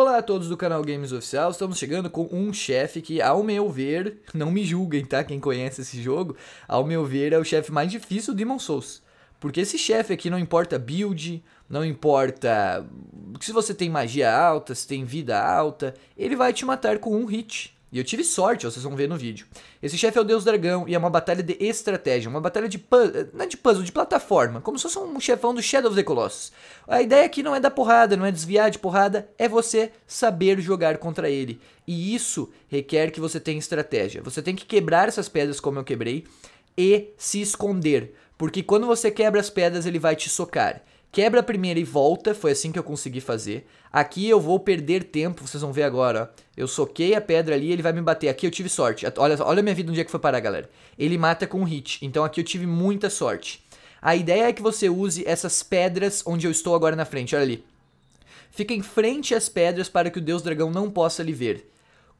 Olá a todos do canal Games Oficial, estamos chegando com um chefe que, ao meu ver, não me julguem, tá? Quem conhece esse jogo, ao meu ver, é o chefe mais difícil do Demon Souls. Porque esse chefe aqui não importa build, não importa se você tem magia alta, se tem vida alta, ele vai te matar com um hit. E eu tive sorte, vocês vão ver no vídeo. Esse chefe é o Deus Dragão e é uma batalha de estratégia, uma batalha de puzzle, não é de puzzle, de plataforma, como se fosse um chefão do Shadow of the Colossus. A ideia aqui não é dar porrada, não é desviar de porrada, é você saber jogar contra ele. E isso requer que você tenha estratégia. Você tem que quebrar essas pedras como eu quebrei e se esconder, porque quando você quebra as pedras ele vai te socar. Quebra a primeira e volta, foi assim que eu consegui fazer. Aqui eu vou perder tempo, vocês vão ver agora. Eu soquei a pedra ali, ele vai me bater. Aqui eu tive sorte. Olha, olha a minha vida no dia que foi parar, galera. Ele mata com hit, então aqui eu tive muita sorte. A ideia é que você use essas pedras onde eu estou agora na frente, olha ali. Fica em frente às pedras para que o Deus Dragão não possa lhe ver.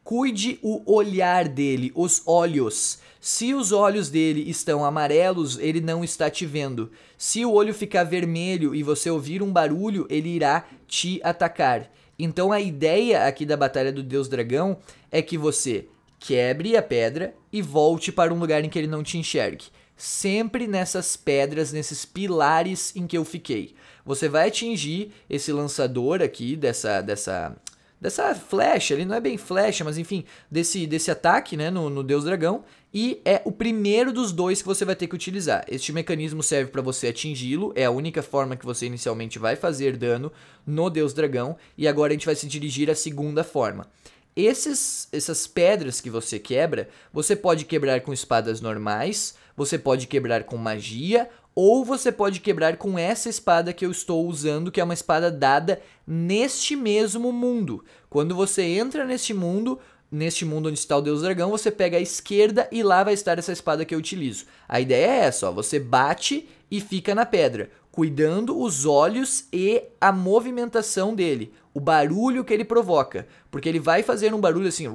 Cuide o olhar dele, os olhos. Se os olhos dele estão amarelos, ele não está te vendo. Se o olho ficar vermelho e você ouvir um barulho, ele irá te atacar. Então a ideia aqui da Batalha do Deus Dragão é que você quebre a pedra e volte para um lugar em que ele não te enxergue. Sempre nessas pedras, nesses pilares em que eu fiquei. Você vai atingir esse lançador aqui dessa, dessa dessa flecha, ele não é bem flecha, mas enfim, desse, desse ataque né, no, no Deus Dragão. E é o primeiro dos dois que você vai ter que utilizar. Este mecanismo serve para você atingi-lo, é a única forma que você inicialmente vai fazer dano no Deus Dragão. E agora a gente vai se dirigir à segunda forma. Esses, essas pedras que você quebra, você pode quebrar com espadas normais, você pode quebrar com magia ou você pode quebrar com essa espada que eu estou usando, que é uma espada dada neste mesmo mundo. Quando você entra neste mundo, neste mundo onde está o Deus Dragão, você pega a esquerda e lá vai estar essa espada que eu utilizo. A ideia é essa, ó, você bate e fica na pedra cuidando os olhos e a movimentação dele, o barulho que ele provoca, porque ele vai fazer um barulho assim,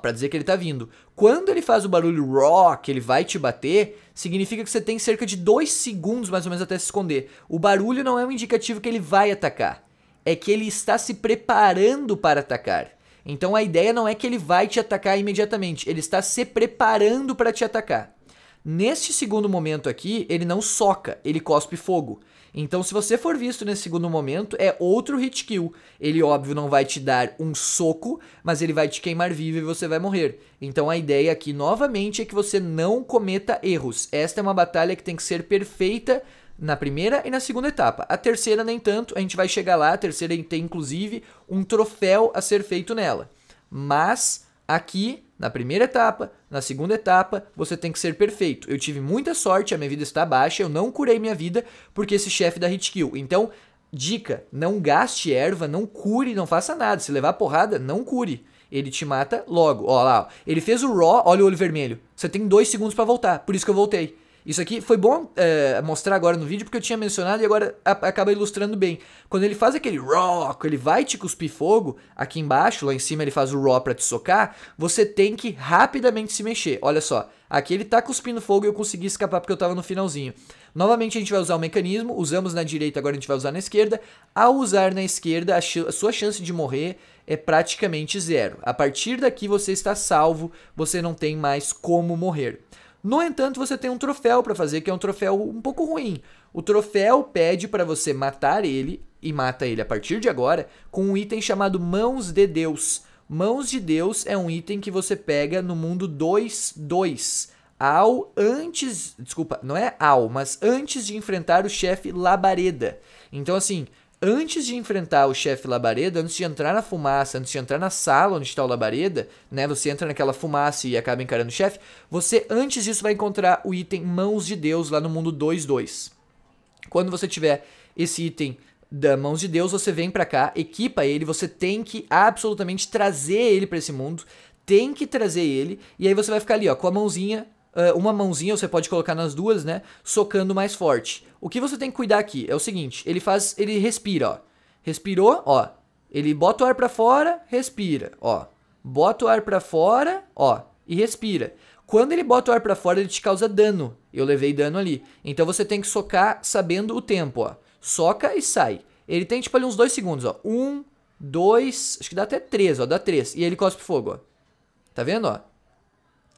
para dizer que ele tá vindo. Quando ele faz o barulho raw, que ele vai te bater, significa que você tem cerca de dois segundos mais ou menos até se esconder. O barulho não é um indicativo que ele vai atacar, é que ele está se preparando para atacar. Então a ideia não é que ele vai te atacar imediatamente, ele está se preparando para te atacar. Neste segundo momento aqui, ele não soca, ele cospe fogo. Então, se você for visto nesse segundo momento, é outro hit kill. Ele, óbvio, não vai te dar um soco, mas ele vai te queimar vivo e você vai morrer. Então, a ideia aqui, novamente, é que você não cometa erros. Esta é uma batalha que tem que ser perfeita na primeira e na segunda etapa. A terceira, nem tanto, a gente vai chegar lá. A terceira tem, inclusive, um troféu a ser feito nela. Mas, aqui, na primeira etapa, na segunda etapa, você tem que ser perfeito. Eu tive muita sorte, a minha vida está baixa, eu não curei minha vida porque esse chefe da hit kill. Então, dica, não gaste erva, não cure, não faça nada. Se levar porrada, não cure. Ele te mata logo. Ó lá, ó. ele fez o raw, olha o olho vermelho. Você tem dois segundos para voltar, por isso que eu voltei. Isso aqui foi bom é, mostrar agora no vídeo porque eu tinha mencionado e agora acaba ilustrando bem. Quando ele faz aquele rock, ele vai te cuspir fogo, aqui embaixo, lá em cima ele faz o raw pra te socar, você tem que rapidamente se mexer. Olha só, aqui ele tá cuspindo fogo e eu consegui escapar porque eu tava no finalzinho. Novamente a gente vai usar o mecanismo, usamos na direita, agora a gente vai usar na esquerda. Ao usar na esquerda, a, ch a sua chance de morrer é praticamente zero. A partir daqui você está salvo, você não tem mais como morrer. No entanto, você tem um troféu para fazer, que é um troféu um pouco ruim. O troféu pede para você matar ele, e mata ele a partir de agora, com um item chamado Mãos de Deus. Mãos de Deus é um item que você pega no mundo 2-2. Ao antes. Desculpa, não é ao, mas antes de enfrentar o chefe Labareda. Então, assim, antes de enfrentar o chefe labareda, antes de entrar na fumaça, antes de entrar na sala onde está o labareda, né? Você entra naquela fumaça e acaba encarando o chefe. Você, antes disso, vai encontrar o item Mãos de Deus lá no mundo 2.2. Quando você tiver esse item da Mãos de Deus, você vem para cá, equipa ele, você tem que absolutamente trazer ele para esse mundo, tem que trazer ele, e aí você vai ficar ali, ó, com a mãozinha ah, uma mãozinha você pode colocar nas duas, né? Socando mais forte. O que você tem que cuidar aqui é o seguinte, ele faz, ele respira, ó. Respirou, ó. Ele bota o ar para fora, respira, ó. Bota o ar para fora, ó, e respira. Quando ele bota o ar para fora, ele te causa dano. Eu levei dano ali. Então você tem que socar sabendo o tempo, ó. Soca e sai. Ele tem tipo ali uns 2 segundos, ó. 1, um, 2, acho que dá até 3, ó, dá 3. E ele cospe fogo, ó. Tá vendo, ó?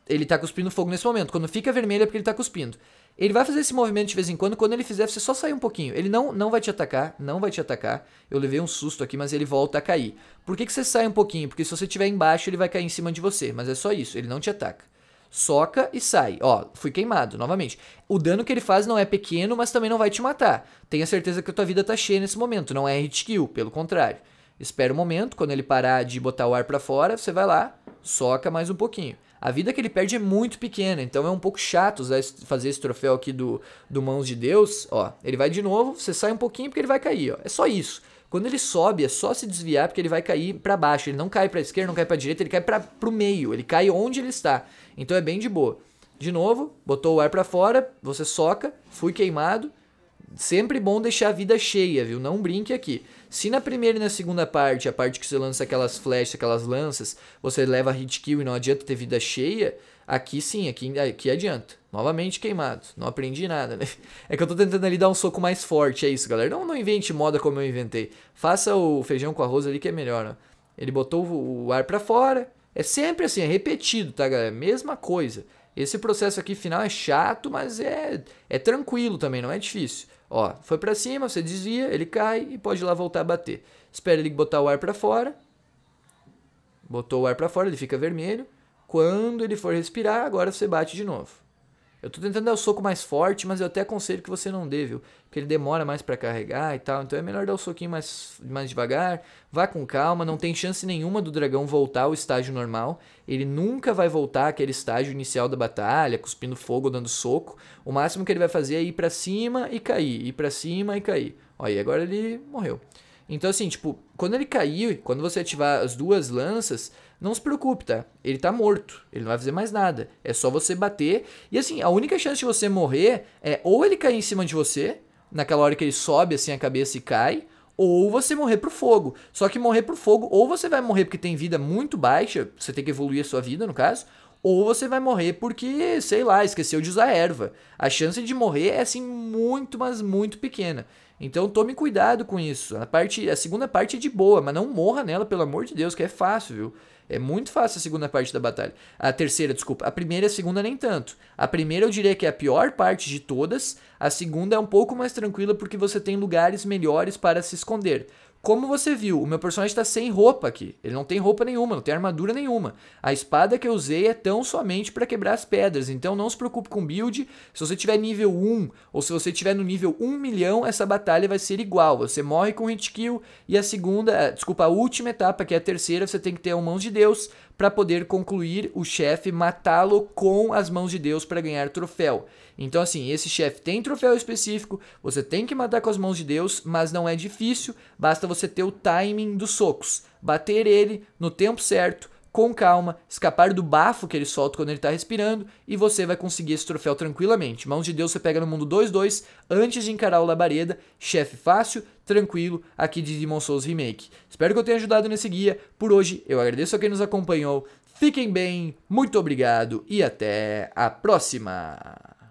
Ele tá cuspindo fogo nesse momento. Quando fica vermelho é porque ele tá cuspindo. Ele vai fazer esse movimento de vez em quando. Quando ele fizer, você só sair um pouquinho. Ele não, não vai te atacar, não vai te atacar. Eu levei um susto aqui, mas ele volta a cair. Por que, que você sai um pouquinho? Porque se você estiver embaixo, ele vai cair em cima de você. Mas é só isso, ele não te ataca. Soca e sai. Ó, fui queimado, novamente. O dano que ele faz não é pequeno, mas também não vai te matar. Tenha certeza que a tua vida tá cheia nesse momento. Não é hit kill, pelo contrário. Espera um momento, quando ele parar de botar o ar para fora, você vai lá, soca mais um pouquinho. A vida que ele perde é muito pequena, então é um pouco chato usar, fazer esse troféu aqui do, do Mãos de Deus. Ó, ele vai de novo, você sai um pouquinho porque ele vai cair, ó. É só isso. Quando ele sobe, é só se desviar porque ele vai cair para baixo. Ele não cai para esquerda, não cai para direita, ele cai para pro meio. Ele cai onde ele está. Então é bem de boa. De novo, botou o ar para fora, você soca, fui queimado sempre bom deixar a vida cheia, viu? Não brinque aqui. Se na primeira e na segunda parte, a parte que você lança aquelas flechas, aquelas lanças, você leva hit kill e não adianta ter vida cheia, aqui sim, aqui, aqui adianta. Novamente queimado. Não aprendi nada, né? É que eu tô tentando ali dar um soco mais forte, é isso, galera. Não, não invente moda como eu inventei. Faça o feijão com arroz ali que é melhor, ó. Né? Ele botou o ar para fora. É sempre assim, é repetido, tá, galera? Mesma coisa. Esse processo aqui final é chato, mas é, é tranquilo também, não é difícil. Ó, foi para cima, você desvia, ele cai e pode ir lá voltar a bater. Espera ele botar o ar para fora. Botou o ar para fora, ele fica vermelho. Quando ele for respirar, agora você bate de novo. Eu tô tentando dar o soco mais forte, mas eu até aconselho que você não dê, viu? Porque ele demora mais para carregar e tal. Então é melhor dar o soquinho mais, mais devagar. Vá com calma, não tem chance nenhuma do dragão voltar ao estágio normal. Ele nunca vai voltar àquele estágio inicial da batalha, cuspindo fogo, dando soco. O máximo que ele vai fazer é ir para cima e cair, ir para cima e cair. Olha, e agora ele morreu. Então, assim, tipo, quando ele cair, quando você ativar as duas lanças, não se preocupe, tá? Ele tá morto, ele não vai fazer mais nada. É só você bater. E assim, a única chance de você morrer é ou ele cair em cima de você, naquela hora que ele sobe assim a cabeça e cai, ou você morrer pro fogo. Só que morrer pro fogo, ou você vai morrer porque tem vida muito baixa, você tem que evoluir a sua vida, no caso, ou você vai morrer porque, sei lá, esqueceu de usar erva. A chance de morrer é assim muito, mas muito pequena. Então tome cuidado com isso. A parte, a segunda parte é de boa, mas não morra nela, pelo amor de Deus, que é fácil, viu? É muito fácil a segunda parte da batalha. A terceira, desculpa. A primeira e a segunda nem tanto. A primeira eu diria que é a pior parte de todas. A segunda é um pouco mais tranquila porque você tem lugares melhores para se esconder. Como você viu, o meu personagem está sem roupa aqui. Ele não tem roupa nenhuma, não tem armadura nenhuma. A espada que eu usei é tão somente para quebrar as pedras. Então não se preocupe com build. Se você tiver nível 1 ou se você tiver no nível 1 milhão, essa batalha vai ser igual. Você morre com hit kill e a segunda, eh, desculpa, a última etapa, que é a terceira, você tem que ter um mãos de Deus para poder concluir o chefe, matá-lo com as mãos de Deus para ganhar troféu. Então, assim, esse chefe tem troféu específico, você tem que matar com as mãos de Deus, mas não é difícil, basta você ter o timing dos socos, bater ele no tempo certo, com calma, escapar do bafo que ele solta quando ele está respirando e você vai conseguir esse troféu tranquilamente. Mãos de Deus você pega no mundo 2-2 antes de encarar o Labareda, chefe fácil, tranquilo aqui de Demon Souls Remake. Espero que eu tenha ajudado nesse guia. Por hoje, eu agradeço a quem nos acompanhou. Fiquem bem, muito obrigado e até a próxima!